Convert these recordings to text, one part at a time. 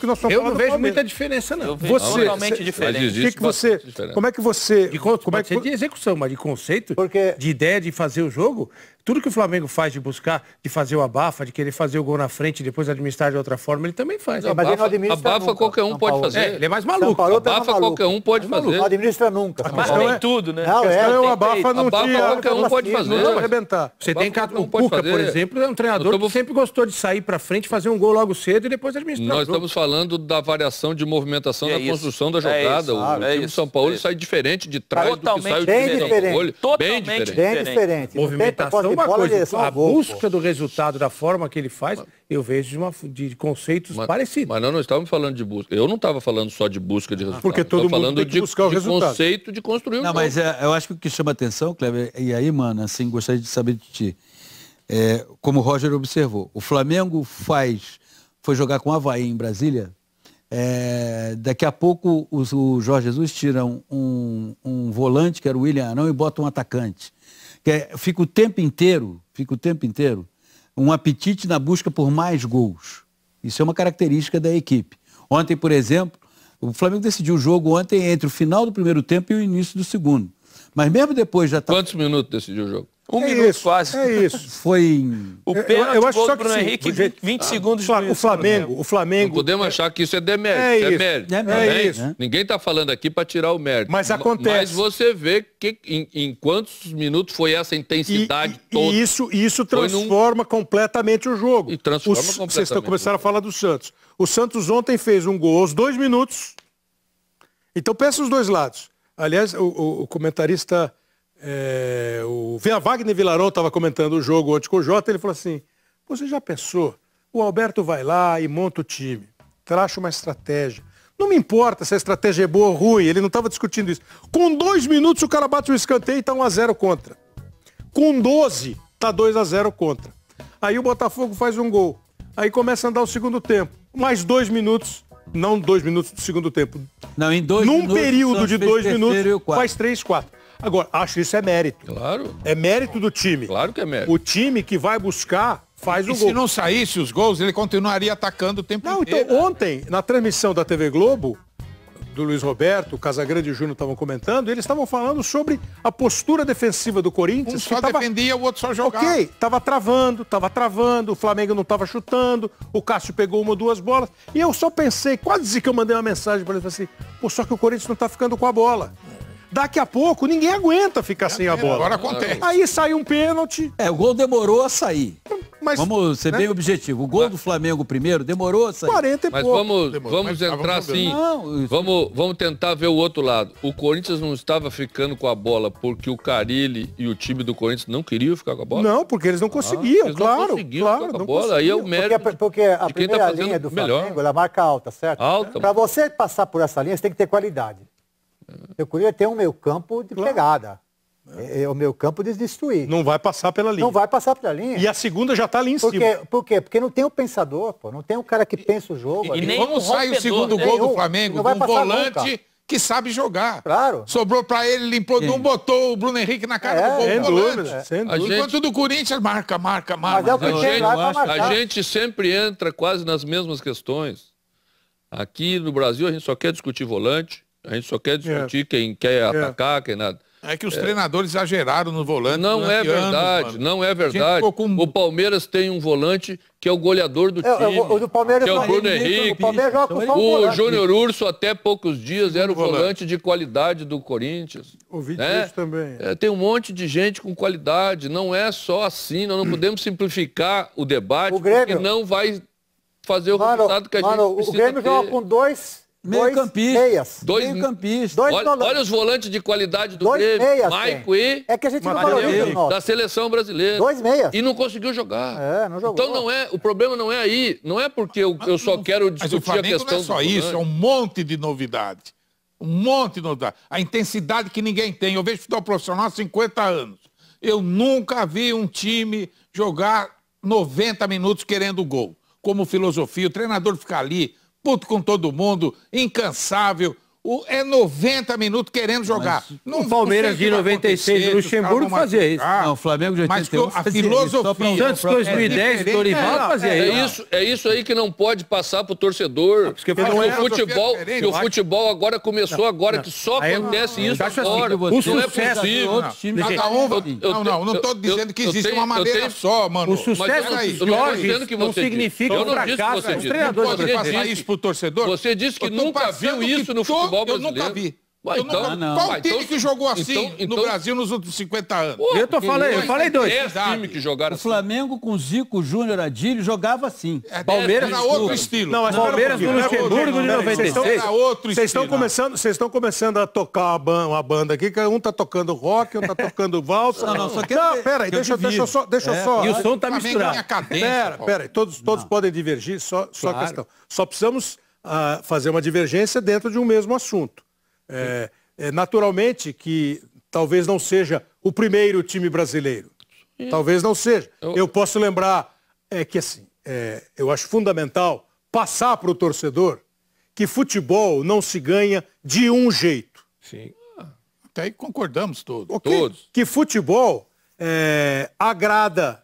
que nós estamos eu falando. não vejo muita diferença, não. Eu vejo você, totalmente diferente. Que que você, Como é que você... De, como é que, é de execução, mas de conceito, Porque... de ideia de fazer o jogo, tudo que o Flamengo faz de buscar, de fazer o abafa, de querer fazer o gol na frente e depois administrar de outra forma, ele também faz. Não, abafa, abafa nunca, qualquer um pode fazer. É, ele é mais maluco. Paulo, abafa qualquer um pode é fazer. Não administra nunca. Mas não é tudo, né? Não, é, o abafa não abafa qualquer um pode fazer. Não arrebentar. Você tem o Cuca, por exemplo, é um treinador que sempre gostou de sair para frente, fazer um gol logo cedo e depois administrar. Nós estamos falando da variação de movimentação é da construção da é jogada. O ah, time São Paulo sai diferente de trás do que sai o time São Paulo. Bem diferente. Bem diferente. Movimentação uma coisa, a gol, busca pô. do resultado, da forma que ele faz, mas, eu vejo de, uma, de conceitos mas, parecidos. Mas não, não estávamos falando de busca. Eu não estava falando só de busca de ah. resultado. Porque todo mundo falando tem que de, buscar o de resultado. conceito de construir o Não, mas é, eu acho que o que chama atenção, Cleber e aí, mano, assim, gostaria de saber de ti. É, como o Roger observou, o Flamengo faz, foi jogar com o Havaí em Brasília, é, daqui a pouco o Jorge Jesus tira um, um, um, volante, que era o William Arão, e bota um atacante. É, fica o tempo inteiro, fica o tempo inteiro, um apetite na busca por mais gols. Isso é uma característica da equipe. Ontem, por exemplo, o Flamengo decidiu o jogo ontem entre o final do primeiro tempo e o início do segundo. Mas mesmo depois já está. Quantos minutos decidiu o jogo? Um é minuto isso, quase. É isso. Foi em... O pênalti eu, eu acho só Bruno sim, Henrique, jeito... 20 ah, segundos. Fla, o Flamengo, né? o Flamengo... Não podemos achar que isso é demérito. É, isso. É mérito. É, é né? isso. Ninguém está falando aqui para tirar o mérito. Mas acontece. Mas você vê que em, em quantos minutos foi essa intensidade e, e, toda. E isso, isso transforma num... completamente o jogo. E transforma Os, completamente. Vocês estão começando a falar do Santos. O Santos ontem fez um gol aos dois minutos. Então peça os dois lados. Aliás, o, o, o comentarista, é, o Wagner Vilarão estava comentando o jogo ontem com o Jota, ele falou assim, você já pensou, o Alberto vai lá e monta o time, traça uma estratégia, não me importa se a estratégia é boa ou ruim, ele não estava discutindo isso. Com dois minutos o cara bate um escanteio e está 1x0 contra. Com 12, está 2x0 contra. Aí o Botafogo faz um gol. Aí começa a andar o segundo tempo. Mais dois minutos, não dois minutos do segundo tempo. Não, em dois Num minutos, período de dois minutos, faz três, quatro. Agora, acho isso é mérito. Claro. É mérito do time. Claro que é mérito. O time que vai buscar faz o gol. Se não saísse os gols, ele continuaria atacando o tempo não, então, inteiro. Não, então ontem, na transmissão da TV Globo, do Luiz Roberto, o Casagrande e o Júnior estavam comentando, eles estavam falando sobre a postura defensiva do Corinthians. Um só tava... defendia, o outro só jogava. Ok, Tava travando, tava travando, o Flamengo não tava chutando, o Cássio pegou uma ou duas bolas. E eu só pensei, quase que eu mandei uma mensagem para ele, assim, pô, só que o Corinthians não está ficando com a bola daqui a pouco ninguém aguenta ficar é, sem a bola. Agora acontece. Aí sai um pênalti. É, o gol demorou a sair. Então, mas, vamos ser né? bem objetivo. O gol do Flamengo primeiro demorou, sabe? 40 e mas pouco. Vamos, demorou. vamos mas entrar assim. É- vamos, vamos tentar ver o outro lado. O Corinthians não estava ficando com a bola porque o Carilli e o time do Corinthians não queriam ficar com a bola? Não, porque eles não ah, conseguiam, ah, eles claro. Não conseguiam claro, ficar com a bola. Aí é o mérito. Porque, porque a tá primeira tá linha do Flamengo, melhor. ela é marca alta, certo? Alta. Para você passar por essa linha, você tem que ter qualidade. Eu queria ter um meio campo de claro. pegada. É, é, o meu campo de destruir. Não vai passar pela linha. Não vai passar pela linha. E a segunda já está ali em porque, cima. Por quê? Porque não tem o pensador, pô. Não tem o cara que e, pensa o jogo. E, e nem como sai o segundo né? gol do Flamengo? com um volante nunca. que sabe jogar. Claro. Sobrou para ele, limpou, Sim. não botou o Bruno Henrique na cara é, do gol. Sem dúvida, sem dúvida. Gente... Enquanto do Corinthians marca, marca, marca. Mas é o que tem A gente sempre entra quase nas mesmas questões. Aqui no Brasil a gente só quer discutir volante, a gente só quer discutir é. quem quer é. atacar, quem nada. É que os é. treinadores exageraram no volante. Não é verdade, anos, não é verdade. Com... O Palmeiras tem um volante que é o goleador do é, é, time. Eu, o, do Palmeiras que é o é Bruno Henrique. O, Palmeiras joga com o, o Júnior Urso, até poucos dias, era o volante de qualidade do Corinthians. Ouvi né? disso também. É, tem um monte de gente com qualidade. Não é só assim, nós não podemos simplificar o debate, o porque não vai fazer o mano, resultado que a mano, gente precisa O Grêmio ter. joga com dois Meio campista. Meias. Dois meio campista. Dois olha, olha, os volantes de qualidade do dois Grêmio. Meias, Maico e. É que a gente Mateus, não Da seleção brasileira. Dois meias. E não conseguiu jogar. É, não jogou. Então não é, o problema não é aí. Não é porque eu, eu só quero discutir a questão. Não é só isso, é um monte de novidade. Um monte de novidade. A intensidade que ninguém tem. Eu vejo futebol profissional há 50 anos. Eu nunca vi um time jogar 90 minutos querendo gol. Como filosofia, o treinador ficar ali puto com todo mundo, incansável, o, é 90 minutos querendo jogar. não, o Palmeiras de 96 do Luxemburgo fazia isso. Não, o Flamengo de 81 mas, a filosofia. Santos 2010, é Dorival é, fazia isso. É isso aí que não pode passar pro torcedor. porque é o futebol, que o futebol agora começou não, agora que só acontece isso assim agora. Assim, não é possível. Cada um Não, não, não estou dizendo que existe uma maneira só, mano. O é sucesso dos não significa um fracasso dos Não pode passar isso pro torcedor? Você disse que nunca viu isso no futebol futebol brasileiro. Eu nunca vi. Ué, então, nunca... Não. Qual então time então, que jogou então, assim então, então... no Brasil nos últimos 50 anos? eu tô falei, eu falei dois. Dez times que jogaram o assim. Flamengo com Zico, Júnior, Adílio jogava assim. É, Palmeiras era outro estilo. estilo. Não, mas é Palmeiras do Luxemburgo de 96. Vocês estão começando, vocês estão começando a tocar uma banda aqui, que um tá tocando rock, um tá tocando valsa. Não, não, só que Não, pera aí, deixa, eu só, deixa é, só. E o som tá é misturado. Pera, pera, todos todos podem divergir, só só questão. Só precisamos a fazer uma divergência dentro de um mesmo assunto. É, é naturalmente que talvez não seja o primeiro time brasileiro. Sim. Talvez não seja. Eu, eu posso lembrar é, que, assim, é, eu acho fundamental passar para o torcedor que futebol não se ganha de um jeito. Sim. Até aí concordamos todos. Okay. Todos. Que futebol é, agrada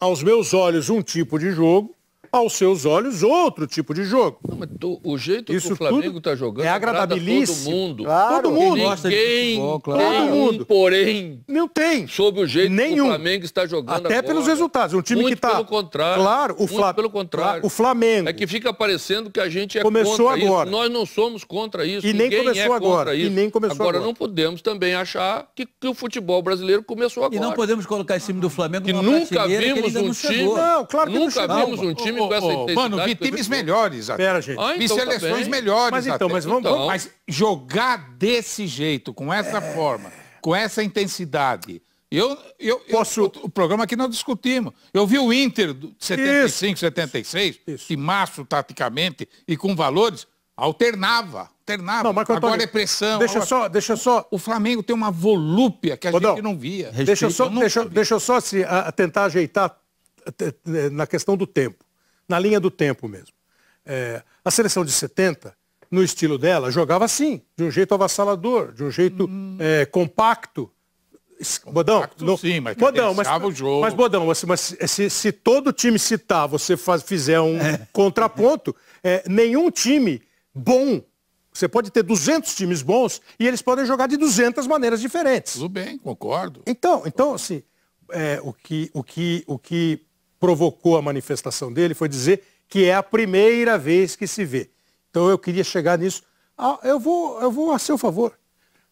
aos meus olhos um tipo de jogo aos seus olhos, outro tipo de jogo. Não, do, o jeito Isso que o Flamengo está jogando é agradabilíssimo. Todo mundo. Claro. Todo mundo. E ninguém futebol, claro. todo um, mundo. porém. Não tem. Sobre o jeito Nenhum. que o Flamengo está jogando Até agora. pelos resultados. Um time muito que está... pelo contrário. Claro. O Fla... pelo contrário. O Flamengo. É que fica parecendo que a gente é começou agora. Isso. Nós não somos contra isso. E ninguém nem é começou é agora. Isso. E nem começou agora. Agora não podemos também achar que, que o futebol brasileiro começou agora. E não podemos colocar em cima do Flamengo que nunca vimos que um time. Não, claro que nunca não vimos um time com essa Mano, vi times melhores. Pera, gente. Ah, então vi tá seleções tá melhores. Mas então, até. mas vamos. Então. Mas jogar desse jeito, com essa é... forma, com essa intensidade. Eu, eu, Posso... Eu, o programa aqui nós discutimos. Eu vi o Inter de 75, Isso. 76, Isso. que maço taticamente e com valores, alternava. Alternava. Não, Antônio, agora é pressão. Deixa agora... só, deixa só. O Flamengo tem uma volúpia que a Rodão, gente não via. deixa só, eu deixa, vi. deixa só se a, tentar ajeitar na questão do tempo na linha do tempo mesmo. É, a seleção de 70, no estilo dela, jogava assim, de um jeito avassalador, de um jeito hum. é, compacto. Bodão, compacto, no... sim, mas Bodão, mas, o jogo. mas Bodão, mas, mas é, se, se, todo time citar, você faz, fizer um é. contraponto, é, nenhum time bom você pode ter 200 times bons e eles podem jogar de 200 maneiras diferentes. Tudo bem, concordo. Então, então assim, é, o, que, o, que, o que provocou a manifestação dele foi dizer que é a primeira vez que se vê. Então eu queria chegar nisso. Ah, eu, vou, eu vou a seu favor.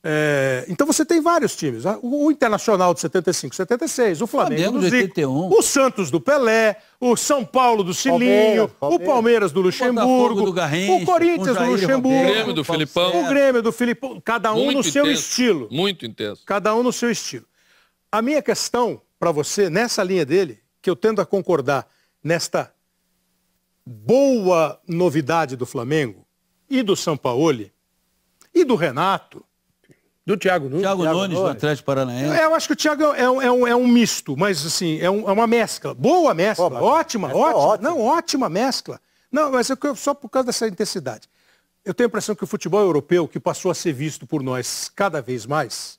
É, então você tem vários times. Ah, o, o Internacional de 75, 76, o Flamengo, Flamengo do Zico, 81. o Santos do Pelé, o São Paulo do Cilinho, Palmeiras, Palmeiras. o Palmeiras do Luxemburgo, o, do Garrincha, o Corinthians do Luxemburgo, o Grêmio do Filipão. O Grêmio do Filipão, cada um Muito no seu intenso. estilo. Muito intenso. Cada um no seu estilo. A minha questão para você, nessa linha dele, que eu tendo a concordar nesta boa novidade do Flamengo e do São Paulo e do Renato. Do Thiago Nunes. Thiago, Thiago Nunes, do Atlético Paranaense. Eu, é, eu acho que o Thiago é, um, é um, é um misto, mas assim, é, um, é, uma mescla. Boa mescla. ótima, ótima, ótima. Não, ótima mescla. Não, mas é eu, só por causa dessa intensidade. Eu tenho a impressão que o futebol europeu, que passou a ser visto por nós cada vez mais,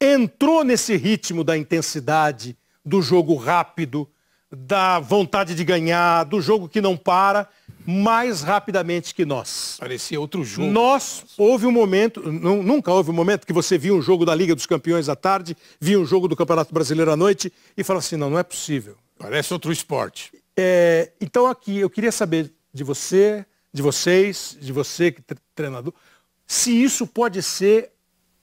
entrou nesse ritmo da intensidade, do jogo rápido, da vontade de ganhar, do jogo que não para, mais rapidamente que nós. Parecia outro jogo. Nós, houve um momento, nunca houve um momento que você via um jogo da Liga dos Campeões à tarde, via um jogo do Campeonato Brasileiro à noite e fala assim, não, não é possível. Parece outro esporte. É, então aqui, eu queria saber de você, de vocês, de você que treinador, se isso pode ser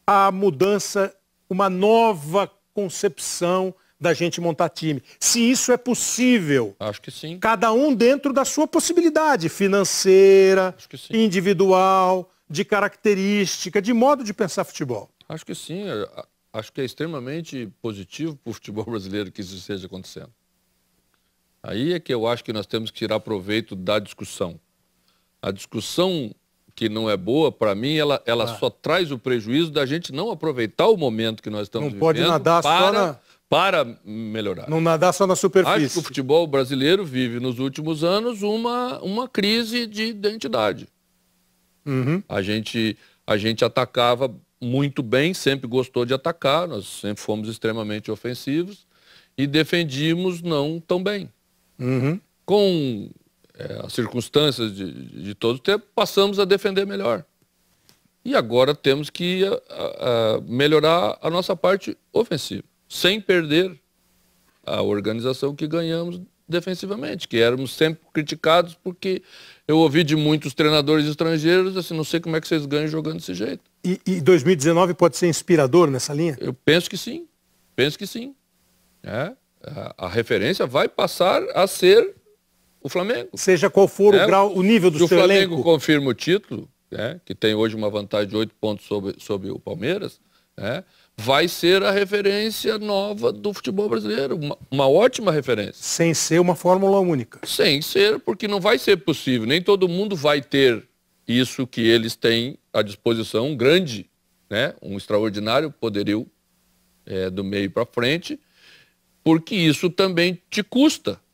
a mudança, uma nova concepção, da gente montar time. Se isso é possível. Acho que sim. Cada um dentro da sua possibilidade financeira, individual, de característica, de modo de pensar futebol. Acho que sim. É, acho que é extremamente positivo para o futebol brasileiro que isso esteja acontecendo. Aí é que eu acho que nós temos que tirar proveito da discussão. A discussão que não é boa, para mim, ela, ela ah. só traz o prejuízo da gente não aproveitar o momento que nós estamos não vivendo. Não pode nadar para... só na para melhorar. Não nadar só na superfície. Acho que o futebol brasileiro vive nos últimos anos uma, uma crise de identidade. Uhum. A, gente, a gente atacava muito bem, sempre gostou de atacar, nós sempre fomos extremamente ofensivos e defendíamos não tão bem. Uhum. Com é, as circunstâncias de, de todo o tempo, passamos a defender melhor. E agora temos que a, a melhorar a nossa parte ofensiva sem perder a organização que ganhamos defensivamente, que éramos sempre criticados porque eu ouvi de muitos treinadores estrangeiros assim, não sei como é que vocês ganham jogando desse jeito. E, e 2019 pode ser inspirador nessa linha? Eu penso que sim, penso que sim. É, a, a referência vai passar a ser o Flamengo. Seja qual for é, o grau, o nível do seu Se o Flamengo elenco. confirma o título, é, que tem hoje uma vantagem de oito pontos sobre, sobre o Palmeiras, é, vai ser a referência nova do futebol brasileiro. Uma, uma, ótima referência. Sem ser uma fórmula única. Sem ser, porque não vai ser possível. Nem todo mundo vai ter isso que eles têm à disposição, um grande, né? um extraordinário poderio é, do meio para frente, porque isso também te custa.